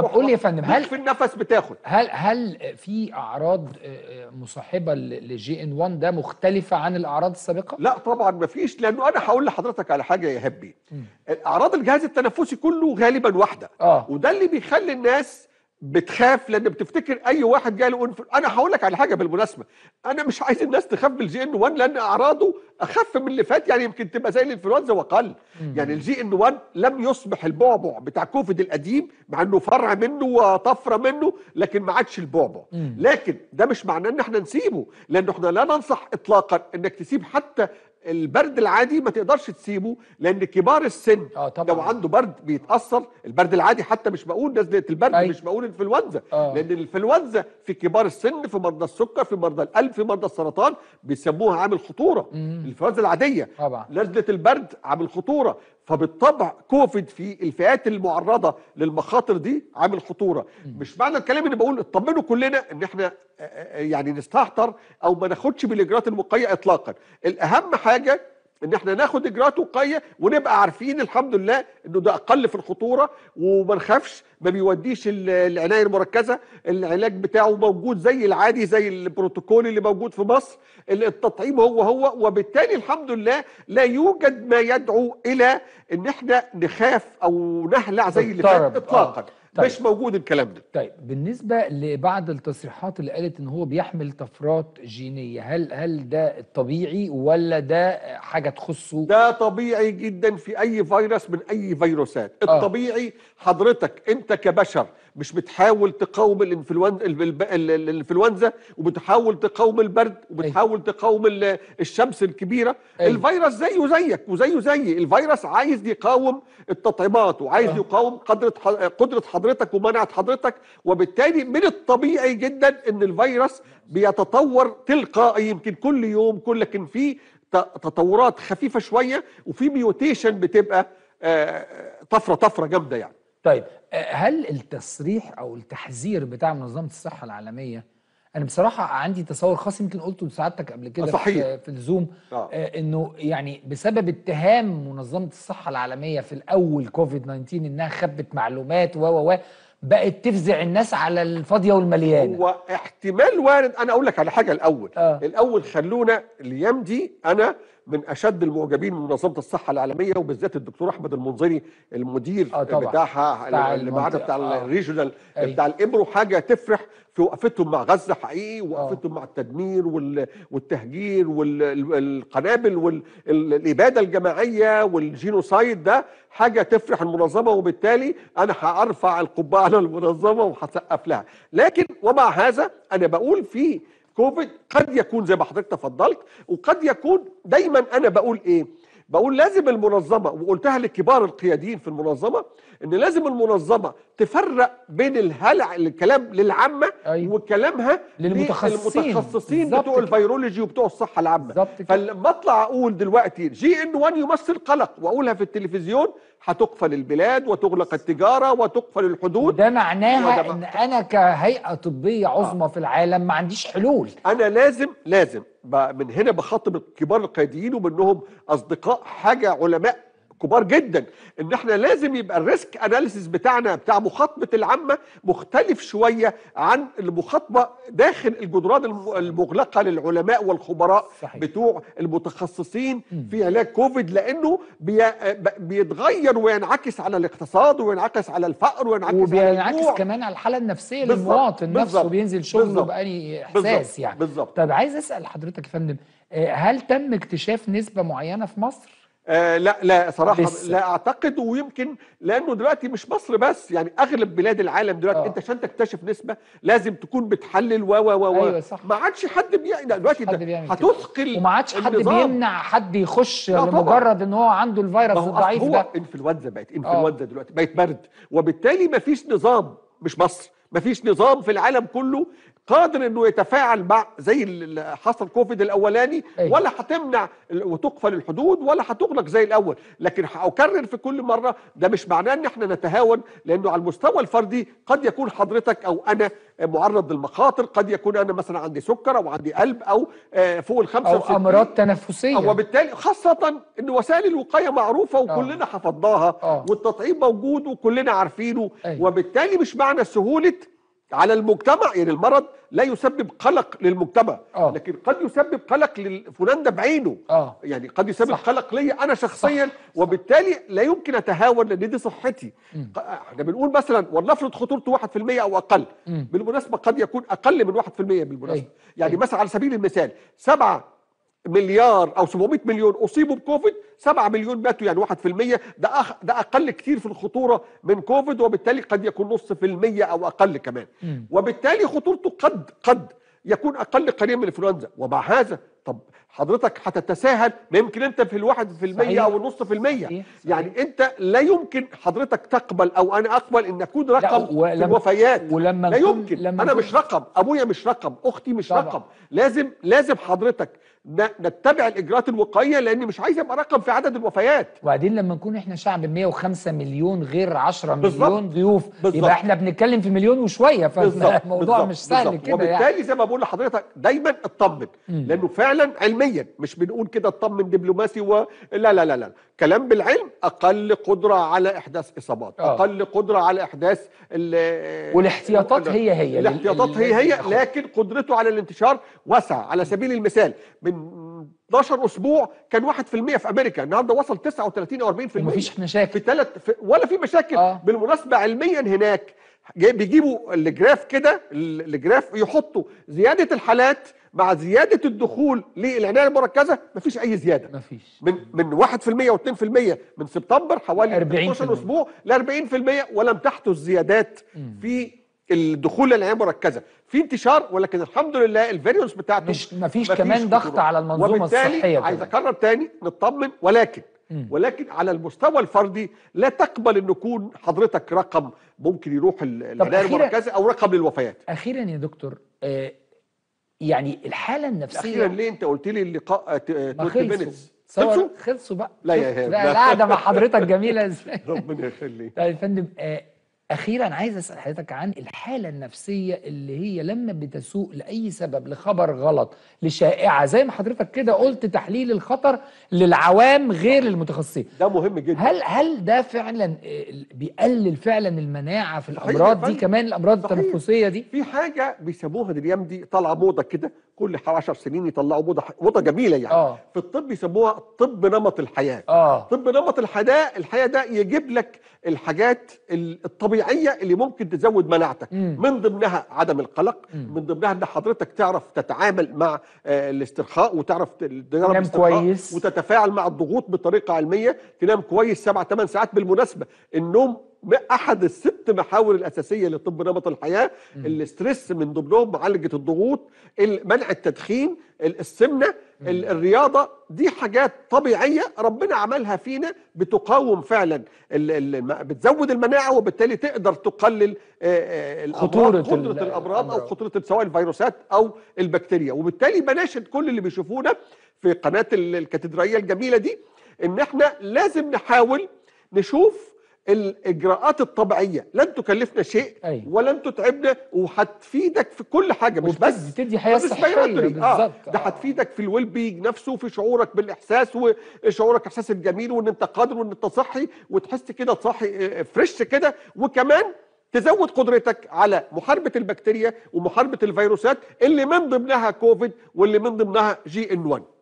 طب قول لي يا فندم هل في النفس بتاخد هل هل في اعراض آه، آه، مصاحبه للجي ان 1 ده مختلفه عن الاعراض السابقه؟ لا طبعا ما فيش لانه انا هقول لحضرتك على حاجه يا هبي اعراض الجهاز التنفسي كله غالبا واحده آه. وده اللي بيخلي الناس بتخاف لان بتفتكر اي واحد جاي له انا هقول لك على حاجه بالمناسبه انا مش عايز الناس تخاف من الجي ان 1 لان اعراضه اخف من اللي فات يعني يمكن تبقى زي الانفلونزا واقل يعني الجي ان 1 لم يصبح البعبع بتاع كوفيد القديم مع انه فرع منه وطفره منه لكن ما عادش البعبع لكن ده مش معناه ان احنا نسيبه لان احنا لا ننصح اطلاقا انك تسيب حتى البرد العادي ما تقدرش تسيبه لان كبار السن آه طبعًا. لو عنده برد بيتاثر البرد العادي حتى مش بقول نزله البرد أي. مش بقول الانفلونزا آه. لان الانفلونزا في كبار السن في مرضى السكر في مرضى القلب في مرضى السرطان بيسموها عامل خطوره الانفلونزا العاديه نزله البرد عامل خطوره فبالطبع كوفيد في الفئات المعرضه للمخاطر دي عامل خطوره مش معنى الكلام اللي بقول اطمنوا كلنا ان احنا يعني نستهتر او ما ناخدش بالاجراءات الوقائيه اطلاقا الاهم حاجه ان احنا ناخد اجراءات وقايه ونبقى عارفين الحمد لله انه ده اقل في الخطوره وما نخافش ما بيوديش العنايه المركزه العلاج بتاعه موجود زي العادي زي البروتوكول اللي موجود في مصر التطعيم هو هو وبالتالي الحمد لله لا يوجد ما يدعو الى ان احنا نخاف او نهلع زي اللي فات اطلاقا آه. طيب. مش موجود الكلام ده طيب بالنسبه لبعض التصريحات اللي قالت ان هو بيحمل طفرات جينيه هل هل ده طبيعي ولا ده حاجه تخصه ده طبيعي جدا في اي فيروس من اي فيروسات آه. الطبيعي حضرتك انت كبشر مش بتحاول تقاوم الانفلونزا الانفلونزا وبتحاول تقاوم البرد وبتحاول أيوة. تقاوم الشمس الكبيره أي. أيوة. الفيروس زيه زيك وزيه زيي الفيروس عايز يقاوم التطعيمات وعايز أه. يقاوم قدره قدره حضرتك ومنعه حضرتك وبالتالي من الطبيعي جدا ان الفيروس بيتطور تلقائي يمكن كل يوم كل لكن في تطورات خفيفه شويه وفي ميوتيشن بتبقى آه، طفره طفره جامده يعني طيب آه، هل التصريح او التحذير بتاع منظمه الصحه العالميه انا بصراحه عندي تصور خاص يمكن قلته لسعادتك قبل كده آه، صحيح. في, في الزوم آه. آه. انه يعني بسبب اتهام منظمه الصحه العالميه في الاول كوفيد 19 انها خبت معلومات و و بقت تفزع الناس على الفاضيه والمليانه هو احتمال وارد انا اقول لك على حاجه الاول آه. الاول خلونا الايام دي انا من اشد المعجبين من منظمه الصحه العالميه وبالذات الدكتور احمد المنظري المدير آه طبعا. بتاعها اللي معانا بتاع الريجونال آه. بتاع الامرو حاجه تفرح في وقفتهم مع غزه حقيقي آه. ووقفتهم آه. مع التدمير والتهجير والقنابل والاباده الجماعيه والجينوسايد ده حاجه تفرح المنظمه وبالتالي انا هارفع القبعه على المنظمه وهسقف لها لكن ومع هذا انا بقول في كوفيد قد يكون زي ما حضرتك تفضلت وقد يكون دايما انا بقول ايه بقول لازم المنظمه وقلتها لكبار القياديين في المنظمه ان لازم المنظمه تفرق بين الهلع الكلام للعامه أيوة. وكلامها للمتخصصين للمتخصصين بتوع الفيرولوجي وبتوع الصحه العامه فلما اطلع اقول دلوقتي جي ان 1 يمثل قلق واقولها في التلفزيون هتقفل البلاد وتغلق التجاره وتقفل الحدود ده معناها ان انا كهيئه طبيه عظمى آه. في العالم ما عنديش حلول انا لازم لازم من هنا بخاطب الكبار القياديين ومنهم اصدقاء حاجه علماء كبار جدا ان احنا لازم يبقى الريسك اناليسيس بتاعنا بتاع مخاطبه العامه مختلف شويه عن المخاطبه داخل الجدران المغلقه للعلماء والخبراء صحيح. بتوع المتخصصين م. في علاج كوفيد لانه بي... بيتغير وينعكس على الاقتصاد وينعكس على الفقر وينعكس وبينعكس على كمان على الحاله النفسيه للمواطن نفسه بينزل شغله بأني احساس بالزبط. يعني بالظبط طب عايز اسال حضرتك يا فندم آه، هل تم اكتشاف نسبه معينه في مصر آه لا لا صراحه بس. لا اعتقد ويمكن لانه دلوقتي مش مصر بس يعني اغلب بلاد العالم دلوقتي آه. انت عشان تكتشف نسبه لازم تكون بتحلل و و و, و. أيوة صح. ما عادش حد بي... دلوقتي هتثقل وما عادش حد بيمنع حد يخش لمجرد ان هو عنده الفيروس الضعيف هو ده هو انفلونزا بقت آه. انفلونزا آه. دلوقتي بقت برد وبالتالي ما فيش نظام مش مصر ما فيش نظام في العالم كله قادر انه يتفاعل مع زي اللي حصل كوفيد الاولاني أيه. ولا هتمنع وتقفل الحدود ولا هتغلق زي الاول لكن هاكرر في كل مره ده مش معناه ان احنا نتهاون لانه على المستوى الفردي قد يكون حضرتك او انا معرض للمخاطر قد يكون انا مثلا عندي سكر او عندي قلب او آه، فوق ال 65 او امراض تنفسيه وبالتالي خاصه ان وسائل الوقايه معروفه آه. وكلنا حفظناها آه. والتطعيم موجود وكلنا عارفينه أيه. وبالتالي مش معنى سهوله على المجتمع يعني المرض لا يسبب قلق للمجتمع آه. لكن قد يسبب قلق لفلان ده بعينه آه. يعني قد يسبب صح. قلق لي انا شخصيا صح. وبالتالي لا يمكن اتهاون لان دي صحتي احنا بنقول مثلا ولنفرض خطورته 1% او اقل م. بالمناسبه قد يكون اقل من 1% بالمناسبه أي. يعني أي. مثلا على سبيل المثال سبعه مليار او 700 مليون اصيبوا بكوفيد 7 مليون ماتوا يعني 1% ده أخ... ده اقل كتير في الخطوره من كوفيد وبالتالي قد يكون نص في المية او اقل كمان وبالتالي خطورته قد قد يكون اقل قليلا من الانفلونزا ومع هذا طب حضرتك هتتساهل ما يمكن انت في الواحد في المية او النص في المية صحيح. يعني انت لا يمكن حضرتك تقبل او انا اقبل ان اكون رقم ولم في الوفيات ولما لا يمكن لما انا مش رقم ابويا مش رقم اختي مش طبعا. رقم لازم لازم حضرتك نتبع الاجراءات الوقائيه لان مش عايز ابقى رقم في عدد الوفيات وبعدين لما نكون احنا شعب 105 مليون غير 10 بالزبط. مليون ضيوف بالزبط. يبقى احنا بنتكلم في مليون وشويه فالموضوع مش سهل كده يعني. وبالتالي يعني. زي ما بقول لحضرتك دايما اطمن لانه فعلا علميا مش بنقول كده اطمن دبلوماسي ولا لا لا لا, لا. كلام بالعلم اقل قدره على احداث اصابات أوه. اقل قدره على احداث والاحتياطات هي هي الاحتياطات هي هي لكن قدرته على الانتشار واسعه على سبيل المثال من من 12 اسبوع كان 1% في امريكا النهارده وصل 39 او 40% مفيش مشاكل في ثلاث ولا في مشاكل آه. بالمناسبه علميا هناك بيجيبوا الجراف كده الجراف يحطوا زياده الحالات مع زياده الدخول للعنايه المركزه مفيش اي زياده مفيش من من 1% و2% من سبتمبر حوالي 12 اسبوع ل 40% ولم تحدث زيادات في الدخول للعيب مركزه في انتشار ولكن الحمد لله الفيريونس بتاعته مش مفيش, مفيش كمان ضغط على المنظومه الصحيه عايز اكرر تاني نطمن ولكن مم. ولكن على المستوى الفردي لا تقبل ان يكون حضرتك رقم ممكن يروح العنايه المركزه او رقم للوفيات اخيرا يا دكتور آه، يعني الحاله النفسيه اخيرا ليه انت قلت لي اللقاء 20 آه، آه، خلصوا خلصوا بقى لا يا هاب لا قاعده مع حضرتك جميله ازاي ربنا يخليك طيب يا فندم آه اخيرا عايز اسال حضرتك عن الحاله النفسيه اللي هي لما بتسوق لاي سبب لخبر غلط لشائعه زي ما حضرتك كده قلت تحليل الخطر للعوام غير المتخصصين ده مهم جدا هل هل ده فعلا آه، بيقلل فعلا المناعه في الامراض دي كمان الامراض التنفسيه دي في حاجه بيسموها الايام دي طالعه موضه كده كل حوالي 10 سنين يطلعوا بوضه بوضه جميله يعني آه. في الطب يسموها طب نمط الحياه آه. طب نمط الحياه الحياه ده يجيب لك الحاجات الطبيعيه اللي ممكن تزود مناعتك مم. من ضمنها عدم القلق مم. من ضمنها ان حضرتك تعرف تتعامل مع آه، الاسترخاء وتعرف تنام كويس وتتفاعل مع الضغوط بطريقه علميه تنام كويس 7 8 ساعات بالمناسبه النوم احد الست محاور الاساسيه لطب نمط الحياه الاسترس من ضمنهم معالجه الضغوط منع التدخين السمنه الرياضه دي حاجات طبيعيه ربنا عملها فينا بتقاوم فعلا بتزود المناعه وبالتالي تقدر تقلل آه، آه، خطوره خطوره الامراض او خطوره سواء الفيروسات او البكتيريا وبالتالي بناشد كل اللي بيشوفونا في قناه الكاتدرائيه الجميله دي ان احنا لازم نحاول نشوف الاجراءات الطبيعيه لن تكلفنا شيء أيوة. ولن تتعبنا وهتفيدك في كل حاجه مش بس بتدي حياه صحيه آه. بالظبط آه. ده هتفيدك في الويل بينج نفسه في شعورك بالاحساس وشعورك احساس الجميل وان انت قادر وان انت صحي وتحس كده صحي فريش آه، آه، كده وكمان تزود قدرتك على محاربه البكتيريا ومحاربه الفيروسات اللي من ضمنها كوفيد واللي من ضمنها جي ان 1